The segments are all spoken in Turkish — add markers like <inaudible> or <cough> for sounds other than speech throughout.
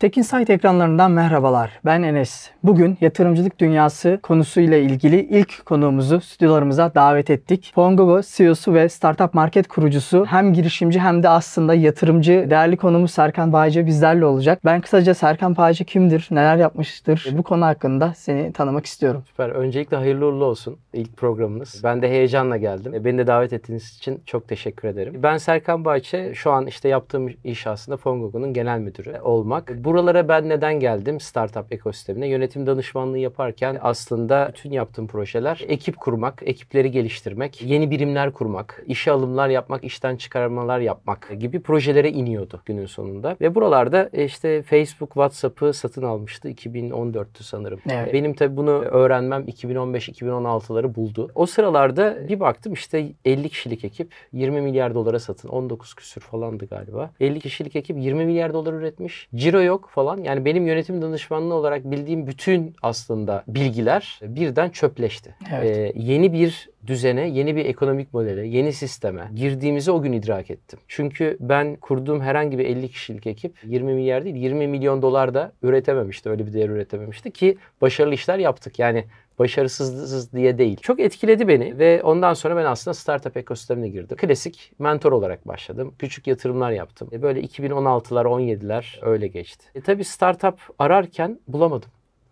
Tekin Tekinsight ekranlarından merhabalar. Ben Enes. Bugün yatırımcılık dünyası konusuyla ilgili ilk konuğumuzu stüdyolarımıza davet ettik. Fongogo CEO'su ve startup market kurucusu hem girişimci hem de aslında yatırımcı değerli konuğumuz Serkan Bağcı bizlerle olacak. Ben kısaca Serkan Bağcı kimdir, neler yapmıştır bu konu hakkında seni tanımak istiyorum. Süper. Öncelikle hayırlı uğurlu olsun ilk programınız. Ben de heyecanla geldim. E, beni de davet ettiğiniz için çok teşekkür ederim. Ben Serkan Bağcı. Şu an işte yaptığım iş aslında Fongogo'nun genel müdürü olmak Buralara ben neden geldim startup ekosistemine? Yönetim danışmanlığı yaparken aslında bütün yaptığım projeler ekip kurmak, ekipleri geliştirmek, yeni birimler kurmak, işe alımlar yapmak, işten çıkarmalar yapmak gibi projelere iniyordu günün sonunda. Ve buralarda e, işte Facebook, WhatsApp'ı satın almıştı 2014'tü sanırım. Evet. Benim tabii bunu öğrenmem 2015-2016'ları buldu. O sıralarda bir baktım işte 50 kişilik ekip 20 milyar dolara satın. 19 küsür falandı galiba. 50 kişilik ekip 20 milyar dolar üretmiş. Ciro yok yok falan. Yani benim yönetim danışmanlığı olarak bildiğim bütün aslında bilgiler birden çöpleşti. Evet. Ee, yeni bir düzene, yeni bir ekonomik modele, yeni sisteme girdiğimizi o gün idrak ettim. Çünkü ben kurduğum herhangi bir 50 kişilik ekip 20 milyar değil 20 milyon dolar da üretememişti. Öyle bir değer üretememişti ki başarılı işler yaptık. Yani başarısızız diye değil. Çok etkiledi beni ve ondan sonra ben aslında startup ekosistemine girdim. Klasik mentor olarak başladım. Küçük yatırımlar yaptım. E, böyle 2016'lar, 17'ler öyle geçti. E tabii startup ararken bulamadım.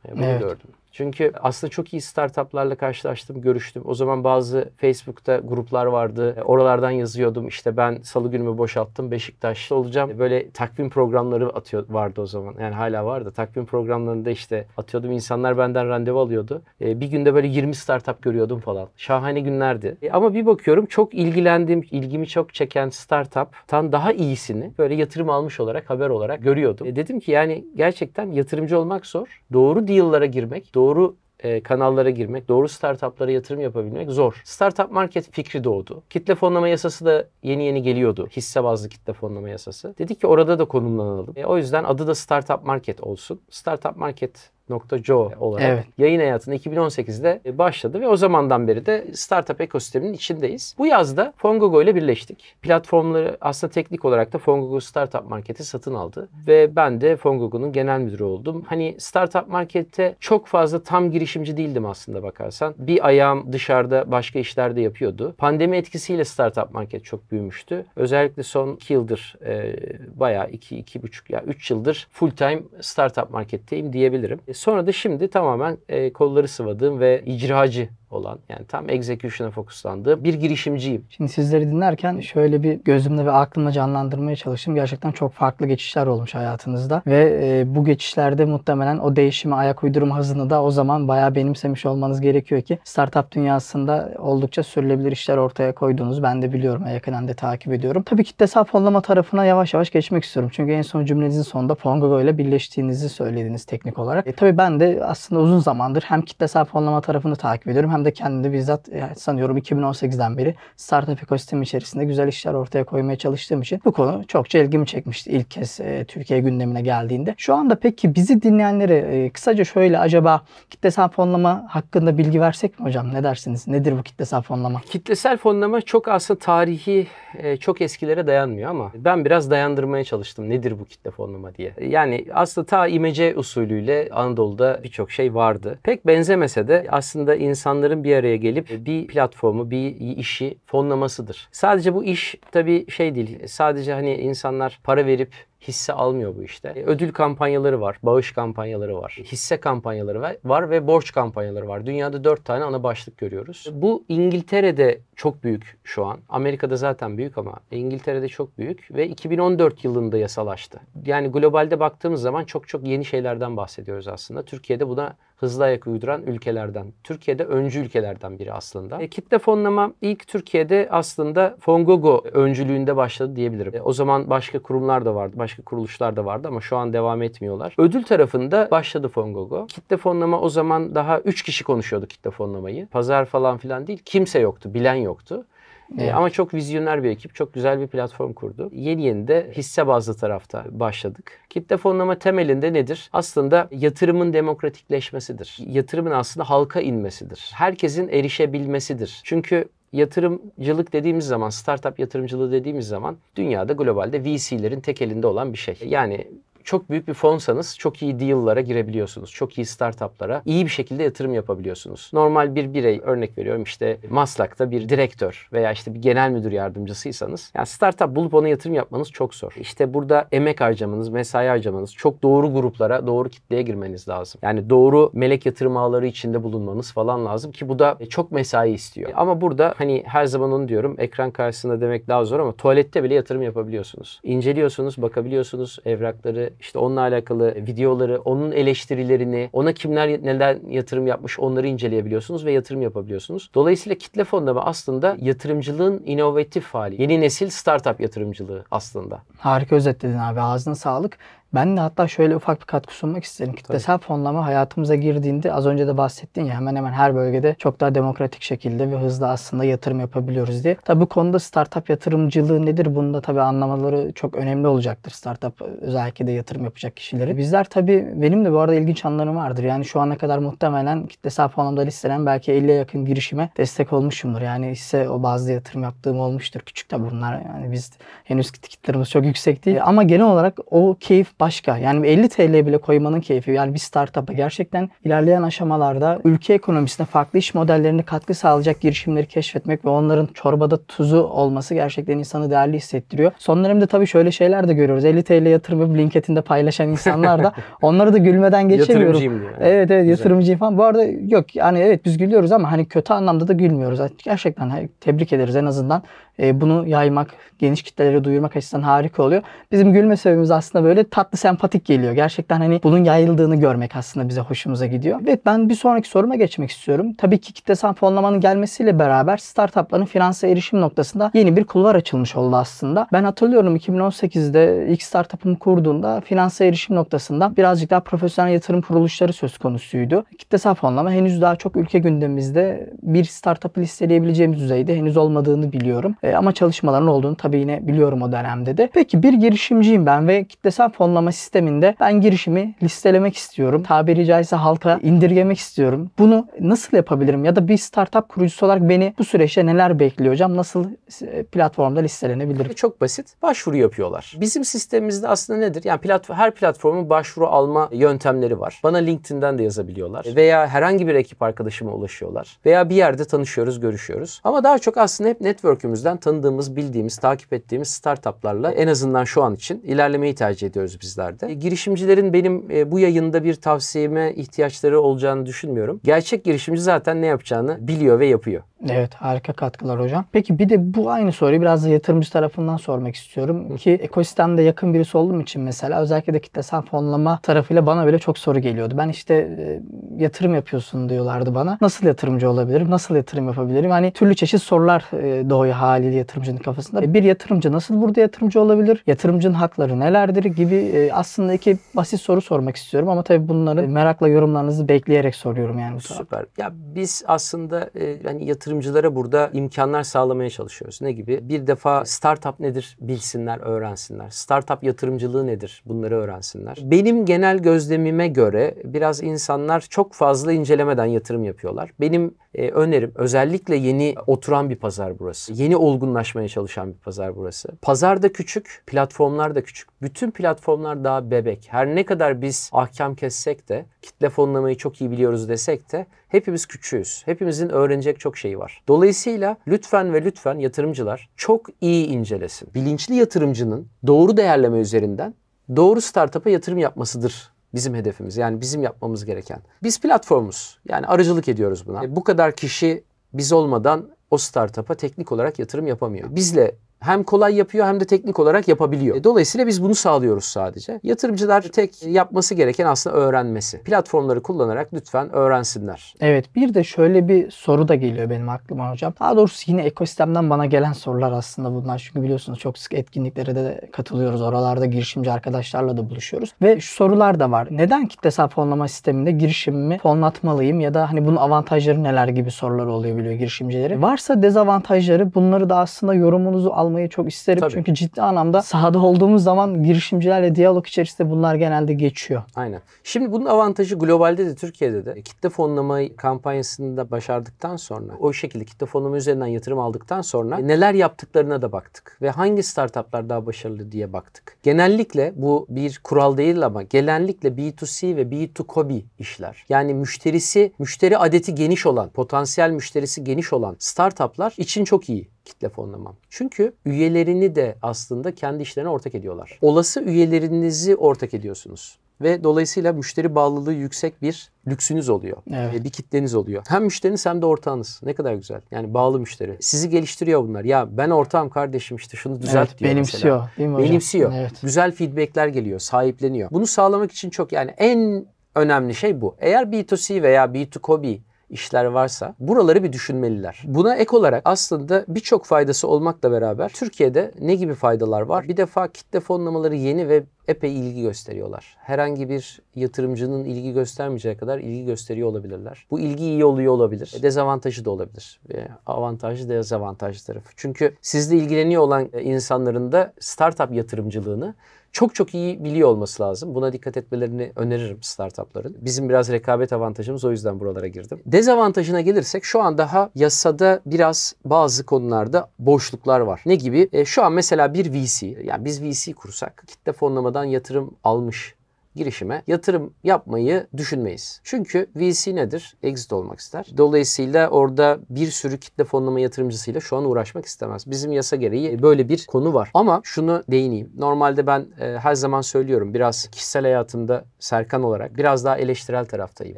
Yani e, bunu evet. gördüm. Çünkü aslında çok iyi startuplarla karşılaştım, görüştüm. O zaman bazı Facebook'ta gruplar vardı. Oralardan yazıyordum. İşte ben salı günümü boşalttım. Beşiktaşlı olacağım. Böyle takvim programları atıyor vardı o zaman. Yani hala vardı. Takvim programlarında işte atıyordum. İnsanlar benden randevu alıyordu. E, bir günde böyle 20 startup görüyordum falan. Şahane günlerdi. E, ama bir bakıyorum çok ilgilendiğim, ilgimi çok çeken startup'tan daha iyisini böyle yatırım almış olarak, haber olarak görüyordum. E, dedim ki yani gerçekten yatırımcı olmak zor. Doğru deal'lara girmek, doğru doğru e, kanallara girmek, doğru startuplara yatırım yapabilmek zor. Startup market fikri doğdu. Kitle fonlama yasası da yeni yeni geliyordu. Hisse bazlı kitle fonlama yasası. Dedik ki orada da konumlanalım. E, o yüzden adı da startup market olsun. Startup market Startup.co olarak evet. yayın hayatına 2018'de e, başladı ve o zamandan beri de startup ekosisteminin içindeyiz. Bu yazda Fongogo ile birleştik. Platformları aslında teknik olarak da Fongogo Startup Market'i satın aldı ve ben de Fongogo'nun genel müdürü oldum. Hani Startup Market'te çok fazla tam girişimci değildim aslında bakarsan. Bir ayağım dışarıda başka işlerde yapıyordu. Pandemi etkisiyle Startup Market çok büyümüştü. Özellikle son 2 yıldır e, bayağı 2 iki, 2,5 iki ya 3 yıldır full time Startup Market'teyim diyebilirim. E, Sonra da şimdi tamamen e, kolları sıvadığım ve icracı olan yani tam execution'a fokuslandığı bir girişimciyim. Şimdi sizleri dinlerken şöyle bir gözümde ve aklımda canlandırmaya çalıştım. Gerçekten çok farklı geçişler olmuş hayatınızda ve e, bu geçişlerde muhtemelen o değişimi ayak uydurum hızını da o zaman bayağı benimsemiş olmanız gerekiyor ki startup dünyasında oldukça sürülebilir işler ortaya koydunuz. Ben de biliyorum yakından da takip ediyorum. Tabii kitlesel fonlama tarafına yavaş yavaş geçmek istiyorum. Çünkü en son cümlenizin sonunda Fongogo ile birleştiğinizi söylediniz teknik olarak. E, tabii ben de aslında uzun zamandır hem kitlesel fonlama tarafını takip ediyorum hem de kendini bizzat yani e, sanıyorum 2018'den beri startup ekosistemi içerisinde güzel işler ortaya koymaya çalıştığım için bu konu çokça ilgimi çekmişti ilk kez e, Türkiye gündemine geldiğinde. Şu anda peki bizi dinleyenlere e, kısaca şöyle acaba kitlesel fonlama hakkında bilgi versek mi hocam? Ne dersiniz? Nedir bu kitlesel fonlama? Kitlesel fonlama çok aslında tarihi e, çok eskilere dayanmıyor ama ben biraz dayandırmaya çalıştım. Nedir bu kitle fonlama diye. Yani aslında ta imece usulüyle Anadolu'da birçok şey vardı. Pek benzemese de aslında insanların insanların bir araya gelip e, bir platformu, bir işi fonlamasıdır. Sadece bu iş tabii şey değil. Sadece hani insanlar para verip hisse almıyor bu işte. E, ödül kampanyaları var, bağış kampanyaları var, hisse kampanyaları var ve borç kampanyaları var. Dünyada dört tane ana başlık görüyoruz. E, bu İngiltere'de çok büyük şu an. Amerika'da zaten büyük ama İngiltere'de çok büyük ve 2014 yılında yasalaştı. Yani globalde baktığımız zaman çok çok yeni şeylerden bahsediyoruz aslında. Türkiye'de buna hızlı ayak uyduran ülkelerden. Türkiye'de öncü ülkelerden biri aslında. E, kitle fonlama ilk Türkiye'de aslında Fongogo öncülüğünde başladı diyebilirim. E, o zaman başka kurumlar da vardı, başka kuruluşlar da vardı ama şu an devam etmiyorlar. Ödül tarafında başladı Fongogo. Kitle fonlama o zaman daha 3 kişi konuşuyordu kitle fonlamayı. Pazar falan filan değil, kimse yoktu, bilen yoktu. Ee, evet. Ama çok vizyoner bir ekip, çok güzel bir platform kurdu. Yeni yeni de hisse bazlı tarafta başladık. Kitle fonlama temelinde nedir? Aslında yatırımın demokratikleşmesidir. Yatırımın aslında halka inmesidir. Herkesin erişebilmesidir. Çünkü yatırımcılık dediğimiz zaman, startup yatırımcılığı dediğimiz zaman dünyada globalde VC'lerin tek elinde olan bir şey. Yani çok büyük bir fonsanız çok iyi deal'lara girebiliyorsunuz. Çok iyi startup'lara iyi bir şekilde yatırım yapabiliyorsunuz. Normal bir birey örnek veriyorum işte Maslak'ta bir direktör veya işte bir genel müdür yardımcısıysanız yani startup bulup ona yatırım yapmanız çok zor. İşte burada emek harcamanız, mesai harcamanız, çok doğru gruplara, doğru kitleye girmeniz lazım. Yani doğru melek yatırım ağları içinde bulunmanız falan lazım ki bu da e, çok mesai istiyor. E, ama burada hani her zaman onu diyorum ekran karşısında demek daha zor ama tuvalette bile yatırım yapabiliyorsunuz. İnceliyorsunuz, bakabiliyorsunuz, evrakları işte onunla alakalı videoları, onun eleştirilerini, ona kimler neden yatırım yapmış onları inceleyebiliyorsunuz ve yatırım yapabiliyorsunuz. Dolayısıyla kitle fonlama aslında yatırımcılığın inovatif hali. Yeni nesil startup yatırımcılığı aslında. Harika özetledin abi. Ağzına sağlık. Ben de hatta şöyle ufak bir katkı sunmak isterim. Kitlesel Tabii. fonlama hayatımıza girdiğinde az önce de bahsettin ya hemen hemen her bölgede çok daha demokratik şekilde ve hızlı aslında yatırım yapabiliyoruz diye. Tabii bu konuda startup yatırımcılığı nedir? Bunu da tabii anlamaları çok önemli olacaktır startup özellikle de yatırım yapacak kişileri. Bizler tabii benim de bu arada ilginç anlarım vardır. Yani şu ana kadar muhtemelen kitlesel fonlamada listelen belki 50'ye yakın girişime destek olmuşumdur. Yani ise o bazı yatırım yaptığım olmuştur. Küçük de bunlar yani biz henüz kitlerimiz çok yüksek değil. Ama genel olarak o keyif başka. Yani 50 TL bile koymanın keyfi yani bir startup'a gerçekten ilerleyen aşamalarda ülke ekonomisine farklı iş modellerine katkı sağlayacak girişimleri keşfetmek ve onların çorbada tuzu olması gerçekten insanı değerli hissettiriyor. Son dönemde tabii şöyle şeyler de görüyoruz. 50 TL yatırımı LinkedIn'de paylaşan insanlar da <laughs> onları da gülmeden geçemiyorum. Yatırımcıyım diyor. Evet evet yatırımcıyım falan. Bu arada yok yani evet biz gülüyoruz ama hani kötü anlamda da gülmüyoruz. Gerçekten hani tebrik ederiz en azından e, bunu yaymak, geniş kitlelere duyurmak açısından harika oluyor. Bizim gülme sebebimiz aslında böyle tatlı sempatik geliyor. Gerçekten hani bunun yayıldığını görmek aslında bize hoşumuza gidiyor. Evet ben bir sonraki soruma geçmek istiyorum. Tabii ki kitlesel fonlamanın gelmesiyle beraber startupların finansa erişim noktasında yeni bir kulvar açılmış oldu aslında. Ben hatırlıyorum 2018'de ilk startup'ımı kurduğunda finansa erişim noktasında birazcık daha profesyonel yatırım kuruluşları söz konusuydu. Kitlesel fonlama henüz daha çok ülke gündemimizde bir startup'ı listeleyebileceğimiz düzeyde henüz olmadığını biliyorum. E, ama çalışmaların olduğunu tabii yine biliyorum o dönemde de. Peki bir girişimciyim ben ve kitlesel fonlama sisteminde ben girişimi listelemek istiyorum. Tabiri caizse halka indirgemek istiyorum. Bunu nasıl yapabilirim? Ya da bir startup kurucusu olarak beni bu süreçte neler bekliyor hocam? Nasıl e, platformda listelenebilirim? Çok basit. Başvuru yapıyorlar. Bizim sistemimizde aslında nedir? Yani platform, her platformun başvuru alma yöntemleri var. Bana LinkedIn'den de yazabiliyorlar. Veya herhangi bir ekip arkadaşıma ulaşıyorlar. Veya bir yerde tanışıyoruz, görüşüyoruz. Ama daha çok aslında hep network'ümüzden Türkiye'den tanıdığımız, bildiğimiz, takip ettiğimiz startuplarla en azından şu an için ilerlemeyi tercih ediyoruz bizler de. E, girişimcilerin benim e, bu yayında bir tavsiyeme ihtiyaçları olacağını düşünmüyorum. Gerçek girişimci zaten ne yapacağını biliyor ve yapıyor. Evet harika katkılar hocam. Peki bir de bu aynı soruyu biraz da yatırımcı tarafından sormak istiyorum. Hı. Ki ekosistemde yakın birisi olduğum için mesela özellikle de kitlesel fonlama tarafıyla bana bile çok soru geliyordu. Ben işte e, yatırım yapıyorsun diyorlardı bana. Nasıl yatırımcı olabilirim? Nasıl yatırım yapabilirim? Hani türlü çeşit sorular e, doğuyor haliyle yatırımcının kafasında. E, bir yatırımcı nasıl burada yatırımcı olabilir? Yatırımcının hakları nelerdir gibi e, aslında iki basit soru sormak istiyorum ama tabii bunları merakla yorumlarınızı bekleyerek soruyorum yani. Süper. Ya biz aslında e, hani yatırım Yatırımcılara burada imkanlar sağlamaya çalışıyoruz. Ne gibi? Bir defa startup nedir bilsinler, öğrensinler. Startup yatırımcılığı nedir bunları öğrensinler. Benim genel gözlemime göre biraz insanlar çok fazla incelemeden yatırım yapıyorlar. Benim e, önerim özellikle yeni oturan bir pazar burası. Yeni olgunlaşmaya çalışan bir pazar burası. Pazar da küçük, platformlar da küçük. Bütün platformlar daha bebek. Her ne kadar biz ahkam kessek de, kitle fonlamayı çok iyi biliyoruz desek de hepimiz küçüğüz. Hepimizin öğrenecek çok şeyi var. Dolayısıyla lütfen ve lütfen yatırımcılar çok iyi incelesin. Bilinçli yatırımcının doğru değerleme üzerinden doğru startup'a yatırım yapmasıdır bizim hedefimiz. Yani bizim yapmamız gereken. Biz platformuz. Yani aracılık ediyoruz buna. E, bu kadar kişi biz olmadan o startup'a teknik olarak yatırım yapamıyor. Bizle hem kolay yapıyor hem de teknik olarak yapabiliyor. E, dolayısıyla biz bunu sağlıyoruz sadece. Yatırımcılar tek yapması gereken aslında öğrenmesi. Platformları kullanarak lütfen öğrensinler. Evet bir de şöyle bir soru da geliyor benim aklıma hocam. Daha doğrusu yine ekosistemden bana gelen sorular aslında bunlar. Çünkü biliyorsunuz çok sık etkinliklere de katılıyoruz. Oralarda girişimci arkadaşlarla da buluşuyoruz. Ve şu sorular da var. Neden kitlesel fonlama sisteminde girişimimi fonlatmalıyım ya da hani bunun avantajları neler gibi sorular oluyor biliyor girişimcileri. Varsa dezavantajları bunları da aslında yorumunuzu almak olmayı çok isterim. Tabii. Çünkü ciddi anlamda sahada olduğumuz zaman girişimcilerle diyalog içerisinde bunlar genelde geçiyor. Aynen. Şimdi bunun avantajı globalde de Türkiye'de de kitle fonlama kampanyasını da başardıktan sonra o şekilde kitle fonlama üzerinden yatırım aldıktan sonra neler yaptıklarına da baktık ve hangi startuplar daha başarılı diye baktık. Genellikle bu bir kural değil ama genellikle B2C ve B2COBI işler. Yani müşterisi, müşteri adeti geniş olan, potansiyel müşterisi geniş olan startuplar için çok iyi kitle fonlamam Çünkü üyelerini de aslında kendi işlerine ortak ediyorlar. Olası üyelerinizi ortak ediyorsunuz ve dolayısıyla müşteri bağlılığı yüksek bir lüksünüz oluyor. Evet. E, bir kitleniz oluyor. Hem müşteriniz hem de ortağınız. Ne kadar güzel. Yani bağlı müşteri. Sizi geliştiriyor bunlar. Ya ben ortağım kardeşim işte şunu düzelt evet, diyor benimsiyor, mesela. Değil Benimsiyor. Evet. Güzel feedbackler geliyor, sahipleniyor. Bunu sağlamak için çok yani en önemli şey bu. Eğer B2C veya B2COBI işler varsa buraları bir düşünmeliler. Buna ek olarak aslında birçok faydası olmakla beraber Türkiye'de ne gibi faydalar var? Bir defa kitle fonlamaları yeni ve epey ilgi gösteriyorlar. Herhangi bir yatırımcının ilgi göstermeyeceği kadar ilgi gösteriyor olabilirler. Bu ilgi iyi oluyor olabilir. E, dezavantajı da olabilir. E, avantajı, da dezavantajı tarafı. Çünkü sizde ilgileniyor olan insanların da startup yatırımcılığını çok çok iyi biliyor olması lazım. Buna dikkat etmelerini öneririm startupların. Bizim biraz rekabet avantajımız o yüzden buralara girdim. Dezavantajına gelirsek şu an daha yasada biraz bazı konularda boşluklar var. Ne gibi? E, şu an mesela bir VC, yani biz VC kursak kitle fonlamadan yatırım almış girişime yatırım yapmayı düşünmeyiz. Çünkü VC nedir? Exit olmak ister. Dolayısıyla orada bir sürü kitle fonlama yatırımcısıyla şu an uğraşmak istemez. Bizim yasa gereği böyle bir konu var. Ama şunu değineyim. Normalde ben e, her zaman söylüyorum biraz kişisel hayatımda Serkan olarak biraz daha eleştirel taraftayım.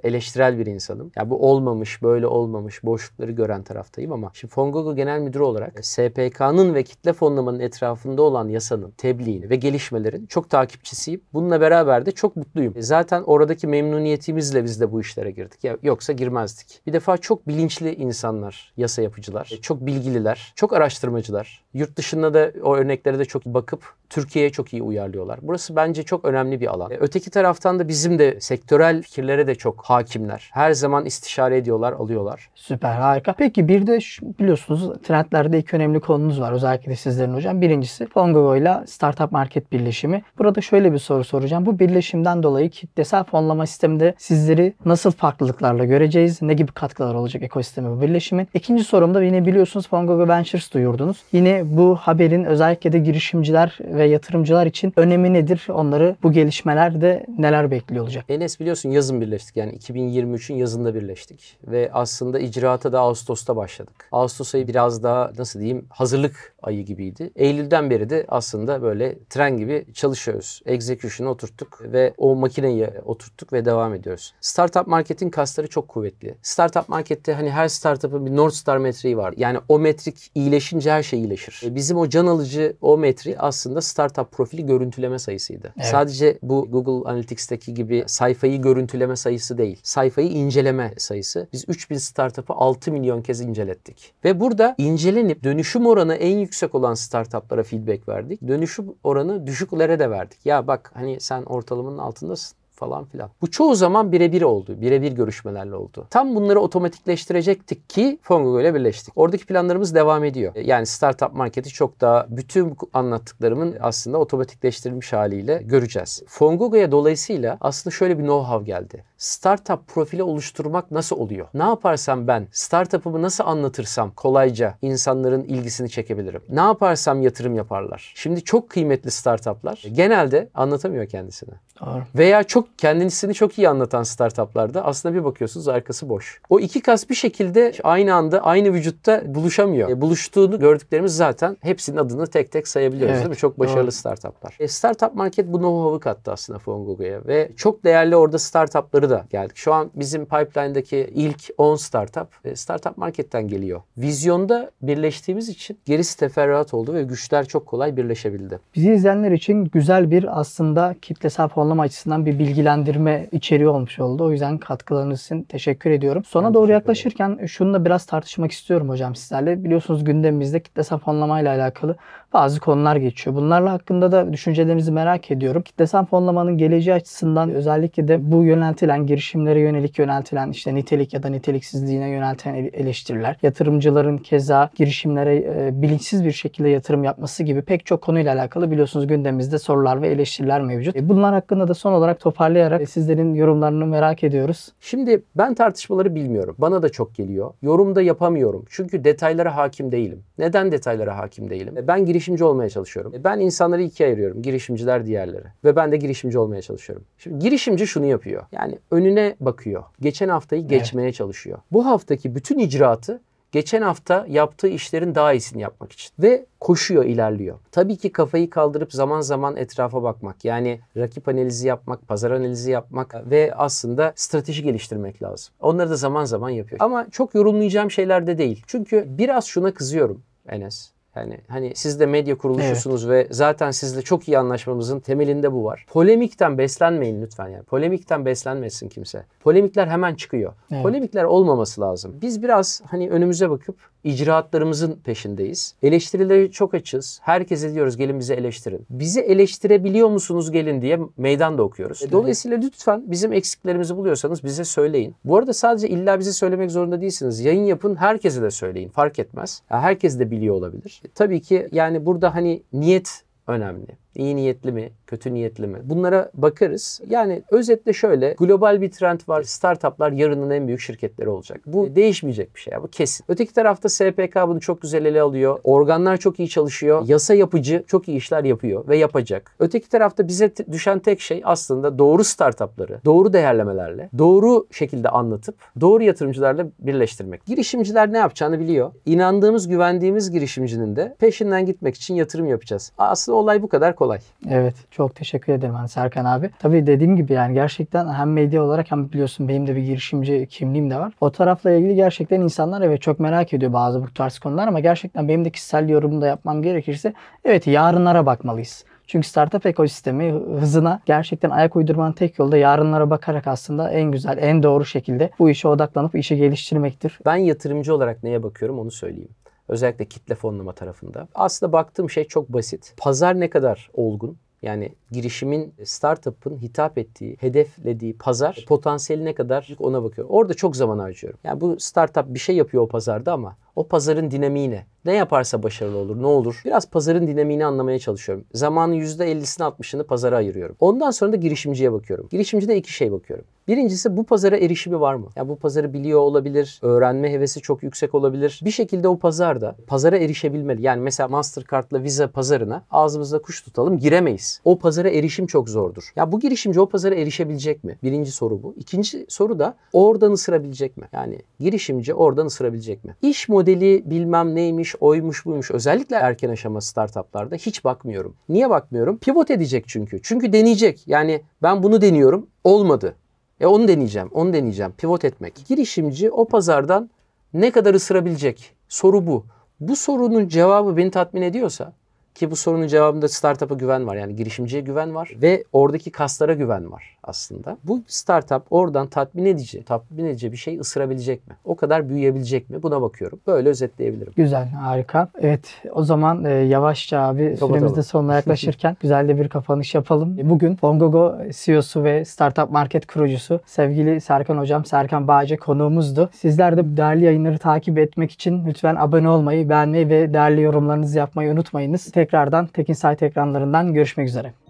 Eleştirel bir insanım. Ya bu olmamış, böyle olmamış, boşlukları gören taraftayım ama şimdi Fongogo Genel Müdürü olarak e, SPK'nın ve kitle fonlamanın etrafında olan yasanın, tebliğini ve gelişmelerin çok takipçisiyim. Bununla beraber de çok çok mutluyum. E, zaten oradaki memnuniyetimizle biz de bu işlere girdik. Ya, yoksa girmezdik. Bir defa çok bilinçli insanlar, yasa yapıcılar, e, çok bilgililer, çok araştırmacılar. Yurt dışında da o örneklere de çok bakıp Türkiye'ye çok iyi uyarlıyorlar. Burası bence çok önemli bir alan. E, öteki taraftan da bizim de sektörel fikirlere de çok hakimler. Her zaman istişare ediyorlar, alıyorlar. Süper, harika. Peki bir de şu, biliyorsunuz trendlerde iki önemli konumuz var. Özellikle de sizlerin hocam. Birincisi Fongogo ile Startup Market birleşimi. Burada şöyle bir soru soracağım. Bu birleşim girişimden dolayı kitlesel fonlama sisteminde sizleri nasıl farklılıklarla göreceğiz? Ne gibi katkılar olacak ekosisteme bu birleşimin? İkinci sorumda yine biliyorsunuz Fongogo Ventures duyurdunuz. Yine bu haberin özellikle de girişimciler ve yatırımcılar için önemi nedir? Onları bu gelişmelerde neler bekliyor olacak? Enes biliyorsun yazın birleştik. Yani 2023'ün yazında birleştik. Ve aslında icraata da Ağustos'ta başladık. Ağustos ayı biraz daha nasıl diyeyim hazırlık ayı gibiydi. Eylül'den beri de aslında böyle tren gibi çalışıyoruz. Execution'ı oturttuk ve o makineyi oturttuk ve devam ediyoruz. Startup marketin kasları çok kuvvetli. Startup markette hani her startup'ın bir North Star metriği var. Yani o metrik iyileşince her şey iyileşir. E, bizim o can alıcı o metri aslında startup profili görüntüleme sayısıydı. Evet. Sadece bu Google Analytics'teki gibi sayfayı görüntüleme sayısı değil. Sayfayı inceleme sayısı. Biz 3000 startup'ı 6 milyon kez incelettik. Ve burada incelenip dönüşüm oranı en yüksek olan startuplara feedback verdik. Dönüşüm oranı düşüklere de verdik. Ya bak hani sen ortalamanın ortalamanın altındasın falan filan. Bu çoğu zaman birebir oldu. Birebir görüşmelerle oldu. Tam bunları otomatikleştirecektik ki Fongo ile birleştik. Oradaki planlarımız devam ediyor. E, yani startup marketi çok daha bütün anlattıklarımın aslında otomatikleştirilmiş haliyle göreceğiz. Fongogo'ya dolayısıyla aslında şöyle bir know-how geldi startup profili oluşturmak nasıl oluyor? Ne yaparsam ben startup'ımı nasıl anlatırsam kolayca insanların ilgisini çekebilirim? Ne yaparsam yatırım yaparlar? Şimdi çok kıymetli startup'lar genelde anlatamıyor kendisini. Doğru. Veya çok kendisini çok iyi anlatan startup'larda aslında bir bakıyorsunuz arkası boş. O iki kas bir şekilde aynı anda aynı vücutta buluşamıyor. E, buluştuğunu gördüklerimiz zaten hepsinin adını tek tek sayabiliyoruz evet. değil mi? Çok başarılı Doğru. startup'lar. E, startup market bu know-how'u kattı aslında Fongogo'ya ve çok değerli orada startupları onları da geldik. Şu an bizim pipeline'daki ilk 10 startup e, startup marketten geliyor. Vizyonda birleştiğimiz için gerisi teferruat oldu ve güçler çok kolay birleşebildi. Bizi izleyenler için güzel bir aslında kitlesel fonlama açısından bir bilgilendirme içeriği olmuş oldu. O yüzden katkılarınız için teşekkür ediyorum. Sona ben doğru yaklaşırken şunu da biraz tartışmak istiyorum hocam sizlerle. Biliyorsunuz gündemimizde kitlesel fonlamayla alakalı bazı konular geçiyor. Bunlarla hakkında da düşüncelerinizi merak ediyorum. Kitlesel fonlamanın geleceği açısından özellikle de bu yöneltilen girişimlere yönelik yöneltilen işte nitelik ya da niteliksizliğine yönelten eleştiriler, yatırımcıların keza girişimlere e, bilinçsiz bir şekilde yatırım yapması gibi pek çok konuyla alakalı biliyorsunuz gündemimizde sorular ve eleştiriler mevcut. E, bunlar hakkında da son olarak toparlayarak e, sizlerin yorumlarını merak ediyoruz. Şimdi ben tartışmaları bilmiyorum. Bana da çok geliyor. Yorumda yapamıyorum. Çünkü detaylara hakim değilim. Neden detaylara hakim değilim? E, ben girişimci olmaya çalışıyorum. E, ben insanları ikiye ayırıyorum. Girişimciler diğerleri. Ve ben de girişimci olmaya çalışıyorum. Şimdi girişimci şunu yapıyor. Yani önüne bakıyor. Geçen haftayı geçmeye evet. çalışıyor. Bu haftaki bütün icraatı geçen hafta yaptığı işlerin daha iyisini yapmak için ve koşuyor, ilerliyor. Tabii ki kafayı kaldırıp zaman zaman etrafa bakmak. Yani rakip analizi yapmak, pazar analizi yapmak ve aslında strateji geliştirmek lazım. Onları da zaman zaman yapıyor. Ama çok yorumlayacağım şeyler de değil. Çünkü biraz şuna kızıyorum Enes. Yani hani siz de medya kuruluşusunuz evet. ve zaten sizle çok iyi anlaşmamızın temelinde bu var. Polemikten beslenmeyin lütfen yani. Polemikten beslenmesin kimse. Polemikler hemen çıkıyor. Evet. Polemikler olmaması lazım. Biz biraz hani önümüze bakıp icraatlarımızın peşindeyiz. Eleştirileri çok açız. Herkese diyoruz gelin bizi eleştirin. Bizi eleştirebiliyor musunuz gelin diye meydan da okuyoruz. E, dolayısıyla lütfen bizim eksiklerimizi buluyorsanız bize söyleyin. Bu arada sadece illa bize söylemek zorunda değilsiniz. Yayın yapın herkese de söyleyin fark etmez. Ya herkes de biliyor olabilir. E, tabii ki yani burada hani niyet önemli iyi niyetli mi, kötü niyetli mi? Bunlara bakarız. Yani özetle şöyle global bir trend var. Startuplar yarının en büyük şirketleri olacak. Bu değişmeyecek bir şey. bu kesin. Öteki tarafta SPK bunu çok güzel ele alıyor. Organlar çok iyi çalışıyor. Yasa yapıcı çok iyi işler yapıyor ve yapacak. Öteki tarafta bize düşen tek şey aslında doğru startupları doğru değerlemelerle, doğru şekilde anlatıp doğru yatırımcılarla birleştirmek. Girişimciler ne yapacağını biliyor. İnandığımız, güvendiğimiz girişimcinin de peşinden gitmek için yatırım yapacağız. Aslında olay bu kadar kolay kolay. Evet. Çok teşekkür ederim hani Serkan abi. Tabii dediğim gibi yani gerçekten hem medya olarak hem biliyorsun benim de bir girişimci kimliğim de var. O tarafla ilgili gerçekten insanlar evet çok merak ediyor bazı bu tarz konular ama gerçekten benim de kişisel yorumumu da yapmam gerekirse evet yarınlara bakmalıyız. Çünkü startup ekosistemi hızına gerçekten ayak uydurmanın tek yolu da yarınlara bakarak aslında en güzel, en doğru şekilde bu işe odaklanıp işe geliştirmektir. Ben yatırımcı olarak neye bakıyorum onu söyleyeyim. Özellikle kitle fonlama tarafında. Aslında baktığım şey çok basit. Pazar ne kadar olgun? Yani girişimin, startup'ın hitap ettiği, hedeflediği pazar potansiyeli ne kadar ona bakıyorum. Orada çok zaman harcıyorum. Yani bu startup bir şey yapıyor o pazarda ama o pazarın dinamiğine ne yaparsa başarılı olur, ne olur? Biraz pazarın dinamiğini anlamaya çalışıyorum. Zamanın %50'sini 60'ını pazara ayırıyorum. Ondan sonra da girişimciye bakıyorum. Girişimcide iki şey bakıyorum. Birincisi bu pazara erişimi var mı? Ya bu pazarı biliyor olabilir, öğrenme hevesi çok yüksek olabilir. Bir şekilde o pazarda pazara erişebilmeli. Yani mesela Mastercard'la Visa pazarına ağzımızda kuş tutalım giremeyiz. O pazara erişim çok zordur. Ya bu girişimci o pazara erişebilecek mi? Birinci soru bu. İkinci soru da oradan ısırabilecek mi? Yani girişimci oradan ısırabilecek mi? İş modeli modeli bilmem neymiş, oymuş buymuş. Özellikle erken aşama startuplarda hiç bakmıyorum. Niye bakmıyorum? Pivot edecek çünkü. Çünkü deneyecek. Yani ben bunu deniyorum, olmadı. E onu deneyeceğim, onu deneyeceğim. Pivot etmek. Girişimci o pazardan ne kadar ısırabilecek? Soru bu. Bu sorunun cevabı beni tatmin ediyorsa ki bu sorunun cevabında startup'a güven var. Yani girişimciye güven var ve oradaki kaslara güven var aslında. Bu startup oradan tatmin edici, tatmin edici bir şey ısırabilecek mi? O kadar büyüyebilecek mi? Buna bakıyorum. Böyle özetleyebilirim. Güzel, harika. Evet, o zaman e, yavaşça abi süremiz de sonuna yaklaşırken <laughs> güzel de bir kapanış yapalım. E, bugün Fongogo CEO'su ve startup market kurucusu sevgili Serkan Hocam, Serkan Bağcı konuğumuzdu. Sizler de değerli yayınları takip etmek için lütfen abone olmayı, beğenmeyi ve değerli yorumlarınızı yapmayı unutmayınız. Tek Tekrardan Tekin Sait ekranlarından görüşmek üzere.